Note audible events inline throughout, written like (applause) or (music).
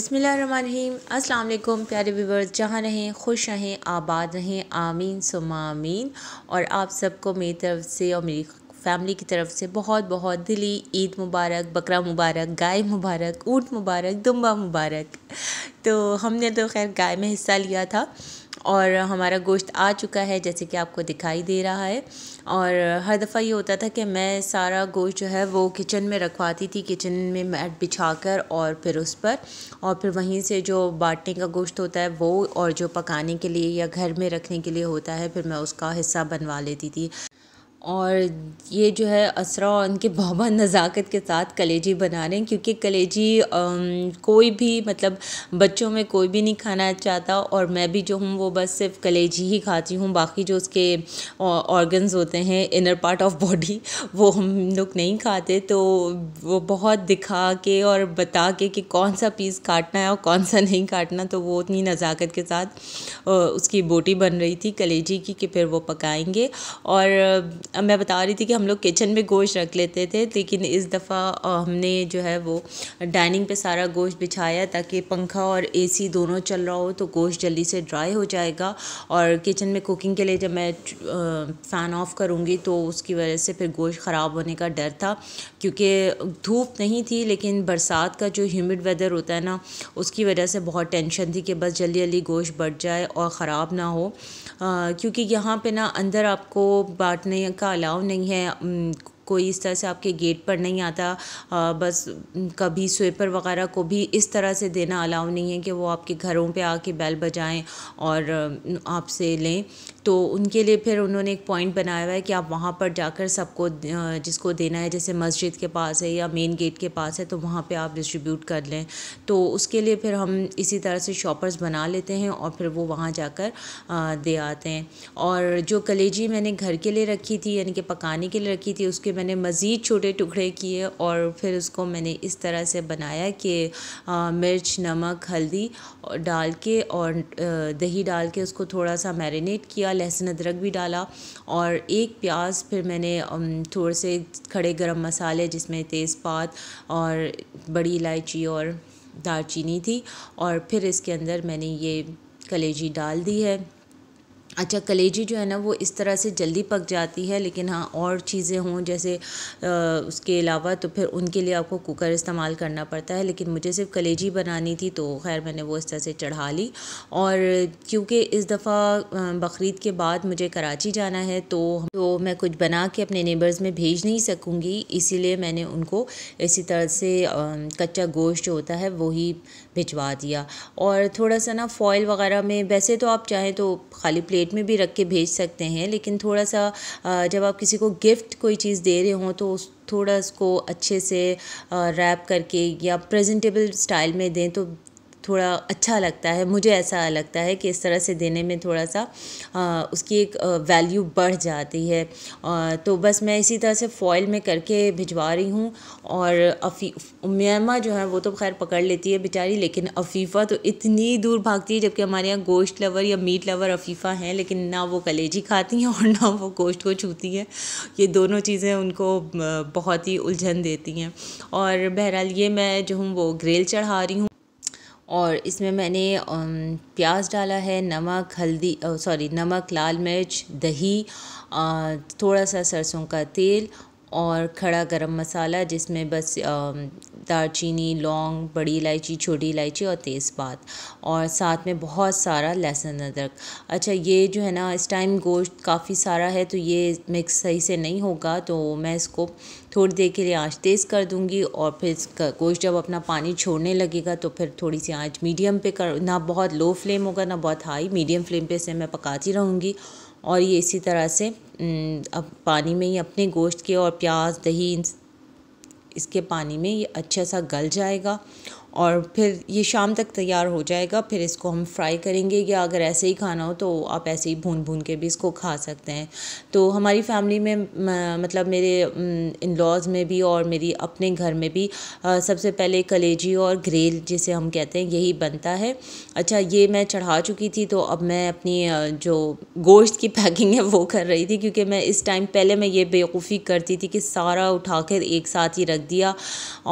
अस्सलाम वालेकुम प्यारे व्यूवर्स जहाँ रहें खुश रहें आबाद रहें आमीन सुमा आमीन और आप सबको मेरी तरफ से और मेरी फैमिली की तरफ से बहुत बहुत दिली ईद मुबारक बकरा मुबारक गाय मुबारक ऊँट मुबारक दुम्बा मुबारक तो हमने तो खैर गाय में हिस्सा लिया था और हमारा गोश्त आ चुका है जैसे कि आपको दिखाई दे रहा है और हर दफ़ा ये होता था कि मैं सारा गोश्त जो है वो किचन में रखवाती थी किचन में मैट बिछा कर और फिर उस पर और फिर वहीं से जो बांटने का गोश्त होता है वो और जो पकाने के लिए या घर में रखने के लिए होता है फिर मैं उसका हिस्सा बनवा लेती थी और ये जो है असरा और उनके बाबा नज़ाकत के साथ कलेजी बना रहे हैं क्योंकि कलेजी कोई भी मतलब बच्चों में कोई भी नहीं खाना चाहता और मैं भी जो हूँ वो बस सिर्फ कलेजी ही खाती हूँ बाकी जो उसके ऑर्गन्स होते हैं इनर पार्ट ऑफ बॉडी वो हम लोग नहीं खाते तो वो बहुत दिखा के और बता के कि कौन सा पीस काटना है और कौन सा नहीं काटना तो वो उतनी नज़ाकत के साथ उसकी बोटी बन रही थी कलेजी की कि फिर वो पकाएंगे और मैं बता रही थी कि हम लोग किचन में गोश्त रख लेते थे लेकिन इस दफ़ा हमने जो है वो डाइनिंग पे सारा गोश्त बिछाया ताकि पंखा और एसी दोनों चल रहा हो तो गोश्त जल्दी से ड्राई हो जाएगा और किचन में कुकिंग के लिए जब मैं फ़ैन ऑफ़ करूँगी तो उसकी वजह से फिर गोश्त ख़राब होने का डर था क्योंकि धूप नहीं थी लेकिन बरसात का जो ह्यूमिड वेदर होता है ना उसकी वजह से बहुत टेंशन थी कि बस जल्दी जल्दी गोश्त बढ़ जाए और ख़राब ना हो क्योंकि यहाँ पर ना अंदर आपको बाटने का अलाउ नहीं है कोई इस तरह से आपके गेट पर नहीं आता आ, बस कभी स्वेपर वगैरह को भी इस तरह से देना अलाउ नहीं है कि वो आपके घरों पे आके बैल बजाएं और आपसे लें तो उनके लिए फिर उन्होंने एक पॉइंट बनाया हुआ है कि आप वहाँ पर जाकर सबको जिसको देना है जैसे मस्जिद के पास है या मेन गेट के पास है तो वहाँ पे आप डिस्ट्रीब्यूट कर लें तो उसके लिए फिर हम इसी तरह से शॉपर्स बना लेते हैं और फिर वो वहाँ जाकर दे आते हैं और जो कलेजी मैंने घर के लिए रखी थी यानी कि पकाने के लिए रखी थी उसके मैंने मज़ीद छोटे टुकड़े किए और फिर उसको मैंने इस तरह से बनाया कि मिर्च नमक हल्दी डाल के और दही डाल के उसको थोड़ा सा मैरिनेट किया दिया लहसुन अदरक भी डाला और एक प्याज फिर मैंने थोड़े से खड़े गरम मसाले जिसमें तेज़पात और बड़ी इलायची और दालचीनी थी और फिर इसके अंदर मैंने ये कलेजी डाल दी है अच्छा कलेजी जो है ना वो इस तरह से जल्दी पक जाती है लेकिन हाँ और चीज़ें हों जैसे आ, उसके अलावा तो फिर उनके लिए आपको कुकर इस्तेमाल करना पड़ता है लेकिन मुझे सिर्फ कलेजी बनानी थी तो खैर मैंने वो इस तरह से चढ़ा ली और क्योंकि इस दफ़ा बकरीद के बाद मुझे कराची जाना है तो तो मैं कुछ बना के अपने नेबर्स में भेज नहीं सकूँगी इसीलिए मैंने उनको इसी तरह से कच्चा गोश्त जो होता है वही भिजवा दिया और थोड़ा सा ना फॉयल वगैरह में वैसे तो आप चाहें तो खाली प्लेट प्लेट में भी रख के भेज सकते हैं लेकिन थोड़ा सा जब आप किसी को गिफ्ट कोई चीज़ दे रहे हों तो उस थोड़ा उसको अच्छे से रैप करके या प्रेजेंटेबल स्टाइल में दें तो थोड़ा अच्छा लगता है मुझे ऐसा लगता है कि इस तरह से देने में थोड़ा सा आ, उसकी एक वैल्यू बढ़ जाती है आ, तो बस मैं इसी तरह से फॉयल में करके भिजवा रही हूँ और अफी जो है वो तो खैर पकड़ लेती है बेचारी लेकिन अफीफ़ा तो इतनी दूर भागती है जबकि हमारे यहाँ गोश्त लवर या मीट लवर अफीफ़ा हैं लेकिन ना वो कलेजी खाती हैं और ना वो गोश्त को छूती हैं ये दोनों चीज़ें उनको बहुत ही उलझन देती हैं और बहरहाल ये मैं जो हूँ वो ग्रेल चढ़ा रही हूँ और इसमें मैंने प्याज डाला है नमक हल्दी सॉरी नमक लाल मिर्च दही थोड़ा सा सरसों का तेल और खड़ा गरम मसाला जिसमें बस दालचीनी लौंग बड़ी इलायची छोटी इलायची और तेज़पात और साथ में बहुत सारा लहसुन अदरक अच्छा ये जो है ना इस टाइम गोश्त काफ़ी सारा है तो ये मिक्स सही से नहीं होगा तो मैं इसको थोड़ी देर के लिए आँच तेज़ कर दूँगी और फिर गोश्त जब अपना पानी छोड़ने लगेगा तो फिर थोड़ी सी आँच मीडियम पर कर ना बहुत लो फ्लेम होगा ना बहुत हाई मीडियम फ्लेम पर इसे मैं पकाती रहूँगी और ये इसी तरह से अब पानी में ही अपने गोश्त के और प्याज दही इसके पानी में ये अच्छा सा गल जाएगा और फिर ये शाम तक तैयार हो जाएगा फिर इसको हम फ्राई करेंगे या अगर ऐसे ही खाना हो तो आप ऐसे ही भून भून के भी इसको खा सकते हैं तो हमारी फैमिली में मतलब मेरे इन लॉज में भी और मेरी अपने घर में भी सबसे पहले कलेजी और ग्रेल जिसे हम कहते हैं यही बनता है अच्छा ये मैं चढ़ा चुकी थी तो अब मैं अपनी जो गोश्त की पैकिंग है वो कर रही थी क्योंकि मैं इस टाइम पहले मैं ये बेवकूफ़ी करती थी कि सारा उठा एक साथ ही रख दिया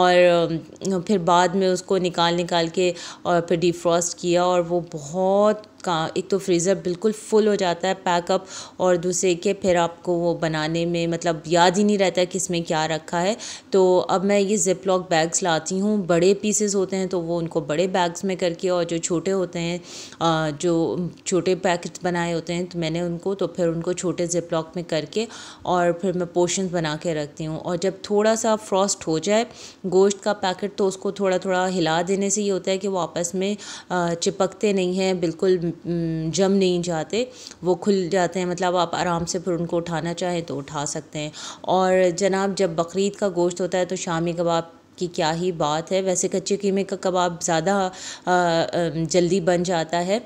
और फिर बाद में उस उसको निकाल निकाल के और फिर डिफ्रॉस्ट किया और वो बहुत का एक तो फ्रीज़र बिल्कुल फुल हो जाता है पैकअप और दूसरे के फिर आपको वो बनाने में मतलब याद ही नहीं रहता कि इसमें क्या रखा है तो अब मैं ये ज़िप लॉक बैग्स लाती हूँ बड़े पीसेस होते हैं तो वो उनको बड़े बैग्स में करके और जो छोटे होते हैं जो छोटे पैकेट बनाए होते हैं तो मैंने उनको तो फिर उनको छोटे ज़िप लॉक में करके और फिर मैं पोशन बना के रखती हूँ और जब थोड़ा सा फ्रॉस्ट हो जाए गोश्त का पैकेट तो उसको थोड़ा थोड़ा हिला देने से ये होता है कि वो आपस में चिपकते नहीं हैं बिल्कुल जम नहीं जाते वो खुल जाते हैं मतलब आप आराम से फिर उनको उठाना चाहें तो उठा सकते हैं और जनाब जब बकरीद का गोश्त होता है तो शामी कबाब की क्या ही बात है वैसे कच्चे कीमे का कबाब ज़्यादा जल्दी बन जाता है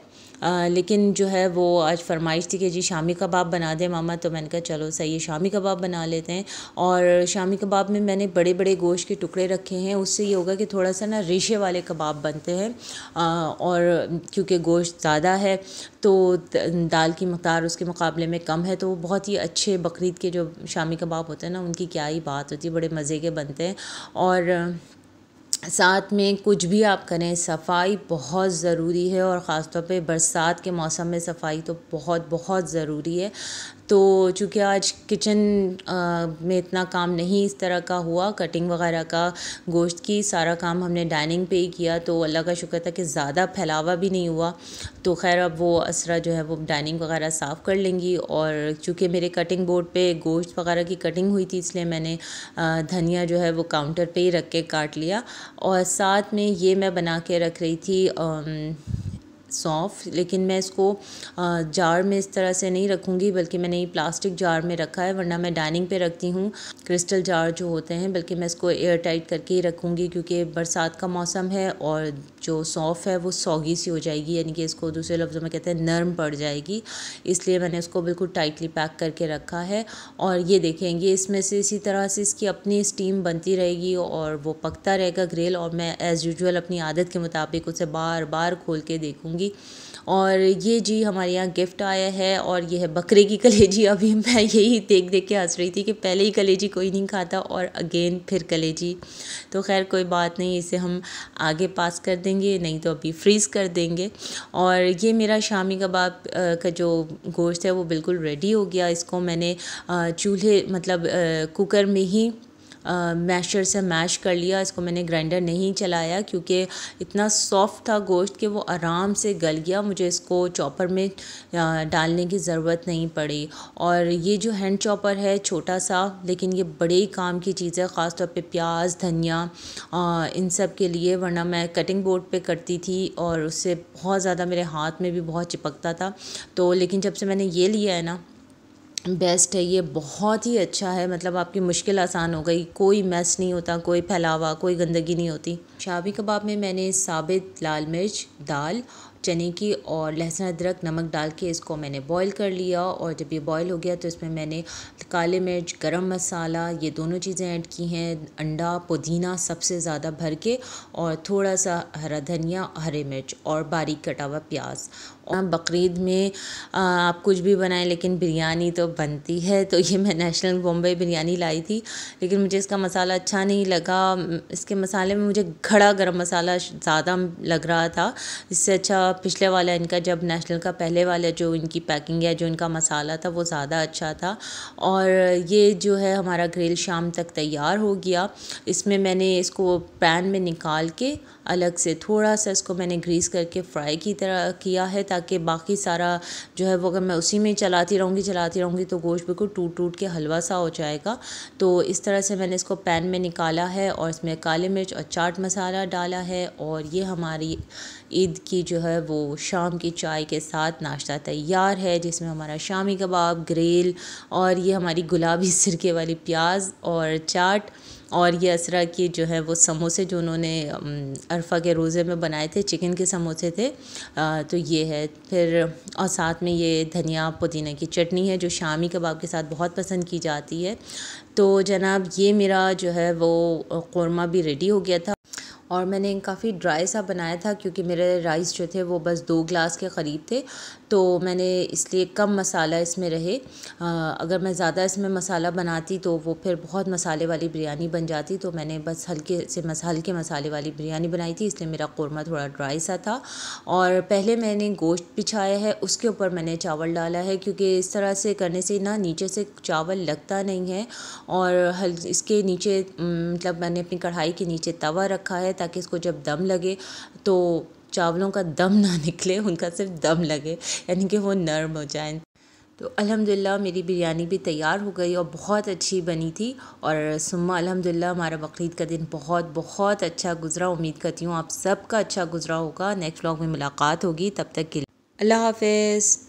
लेकिन जो है वो आज फरमाइश थी कि जी शामी कबाब बना दें मामा तो मैंने कहा चलो सही है शामी कबाब बना लेते हैं और शामी कबाब में मैंने बड़े बड़े गोश्त के टुकड़े रखे हैं उससे ये होगा कि थोड़ा सा ना रेशे वाले कबाब बनते हैं और क्योंकि गोश्त ज़्यादा है तो दाल की मकदार उसके मुकाबले में कम है तो बहुत ही अच्छे बकरीद के जो शामी कबाब होते हैं ना उनकी क्या ही बात होती है बड़े मज़े के बनते हैं और साथ में कुछ भी आप करें सफाई बहुत ज़रूरी है और ख़ासतौर पे बरसात के मौसम में सफाई तो बहुत बहुत ज़रूरी है तो चूँकि आज किचन में इतना काम नहीं इस तरह का हुआ कटिंग वगैरह का गोश्त की सारा काम हमने डाइनिंग पे ही किया तो अल्लाह का शुक्र था कि ज़्यादा फैलावा भी नहीं हुआ तो खैर अब वो असरा जो है वो डाइनिंग वगैरह साफ़ कर लेंगी और चूँकि मेरे कटिंग बोर्ड पे गोश्त वगैरह की कटिंग हुई थी इसलिए मैंने धनिया जो है वो काउंटर पर ही रख के काट लिया और साथ में ये मैं बना के रख रही थी सॉफ्ट लेकिन मैं इसको जार में इस तरह से नहीं रखूँगी बल्कि मैंने ये प्लास्टिक जार में रखा है वरना मैं डाइनिंग पे रखती हूँ क्रिस्टल जार जो होते हैं बल्कि मैं इसको एयर टाइट करके ही रखूँगी क्योंकि बरसात का मौसम है और जो सॉफ्ट है वो सौगी सी हो जाएगी यानी कि इसको दूसरे लफ्ज़ों में कहते हैं नरम पड़ जाएगी इसलिए मैंने इसको बिल्कुल टाइटली पैक करके रखा है और ये देखेंगे इसमें से इसी तरह से इसकी अपनी स्टीम बनती रहेगी और वो पकता रहेगा ग्रिल और मैं एज़ यूजल अपनी आदत के मुताबिक उसे बार बार खोल के देखूँगी चाहूँगी और ये जी हमारे यहाँ गिफ्ट आया है और ये है बकरे की कलेजी (laughs) अभी मैं यही देख देख के हंस रही थी कि पहले ही कलेजी कोई नहीं खाता और अगेन फिर कलेजी तो खैर कोई बात नहीं इसे हम आगे पास कर देंगे नहीं तो अभी फ्रीज़ कर देंगे और ये मेरा शामी कबाब का जो गोश्त है वो बिल्कुल रेडी हो गया इसको मैंने चूल्हे मतलब कुकर में ही मैशर से मैश कर लिया इसको मैंने ग्राइंडर नहीं चलाया क्योंकि इतना सॉफ्ट था गोश्त कि वो आराम से गल गया मुझे इसको चॉपर में डालने की ज़रूरत नहीं पड़ी और ये जो हैंड चॉपर है छोटा सा लेकिन ये बड़े काम की चीज़ है ख़ासतौर पर प्याज धनिया इन सब के लिए वरना मैं कटिंग बोर्ड पे करती थी और उससे बहुत ज़्यादा मेरे हाथ में भी बहुत चिपकता था तो लेकिन जब से मैंने ये लिया है ना बेस्ट है ये बहुत ही अच्छा है मतलब आपकी मुश्किल आसान हो गई कोई मैस नहीं होता कोई फैलावा कोई गंदगी नहीं होती शाबी कबाब में मैंने साबित लाल मिर्च दाल चने की और लहसुन अदरक नमक डाल के इसको मैंने बॉईल कर लिया और जब ये बॉईल हो गया तो इसमें मैंने काले मिर्च गरम मसाला ये दोनों चीज़ें ऐड की हैं अंडा पुदीना सबसे ज़्यादा भर के और थोड़ा सा हरा धनिया हरे मिर्च और बारीक कटा हुआ प्याज हाँ, बकरीद में आप कुछ भी बनाएं लेकिन बिरयानी तो बनती है तो ये मैं नेशनल बॉम्बे बिरयानी लाई थी लेकिन मुझे इसका मसाला अच्छा नहीं लगा इसके मसाले में मुझे घड़ा गरम मसाला ज़्यादा लग रहा था इससे अच्छा पिछले वाला इनका जब नेशनल का पहले वाला जो इनकी पैकिंग है जो इनका मसाला था वो ज़्यादा अच्छा था और ये जो है हमारा ग्रिल शाम तक तैयार हो गया इसमें मैंने इसको पैन में निकाल के अलग से थोड़ा सा इसको मैंने ग्रीस करके फ्राई की तरह किया है ताकि ताकि बाकी सारा जो है वो अगर मैं उसी में चलाती रहूँगी चलाती रहूँगी तो गोश्त बिल्कुल टूट टूट के हलवा सा हो जाएगा तो इस तरह से मैंने इसको पैन में निकाला है और इसमें काले मिर्च और चाट मसाला डाला है और ये हमारी ईद की जो है वो शाम की चाय के साथ नाश्ता तैयार है जिसमें हमारा शामी कबाब ग्रेल और ये हमारी गुलाबी (laughs) सिरके वाली प्याज और चाट और ये असरा की जो है वो समोसे जो उन्होंने अरफा के रोज़े में बनाए थे चिकन के समोसे थे आ, तो ये है फिर और साथ में ये धनिया पुदीने की चटनी है जो शामी कबाब के साथ बहुत पसंद की जाती है तो जनाब ये मेरा जो है वो कौरमा भी रेडी हो गया था और मैंने काफ़ी ड्राई सा बनाया था क्योंकि मेरे राइस जो थे वो बस दो ग्लास के करीब थे तो मैंने इसलिए कम मसाला इसमें रहे आ, अगर मैं ज़्यादा इसमें मसाला बनाती तो वो फिर बहुत मसाले वाली बिरयानी बन जाती तो मैंने बस हल्के से मस हल्के मसाले वाली बिरयानी बनाई थी इसलिए मेरा कौरमा थोड़ा ड्राई सा था और पहले मैंने गोश्त बिछाया है उसके ऊपर मैंने चावल डाला है क्योंकि इस तरह से करने से ना नीचे से चावल लगता नहीं है और हल इसके नीचे मतलब मैंने अपनी कढ़ाई के नीचे तवा रखा है ताकि इसको जब दम लगे तो चावलों का दम ना (laughs) निकले उनका सिर्फ दम लगे यानी कि वो नर्म हो जाए तो अल्हम्दुलिल्लाह मेरी बिरयानी भी तैयार हो गई और बहुत अच्छी बनी थी और सुम्मा अल्हम्दुलिल्लाह हमारा बकरीद का दिन बहुत बहुत अच्छा गुजरा उम्मीद करती हूँ आप सबका अच्छा गुजरा होगा नेक्स्ट व्लॉग में मुलाकात होगी तब तक के लिए अल्लाह हाफिज़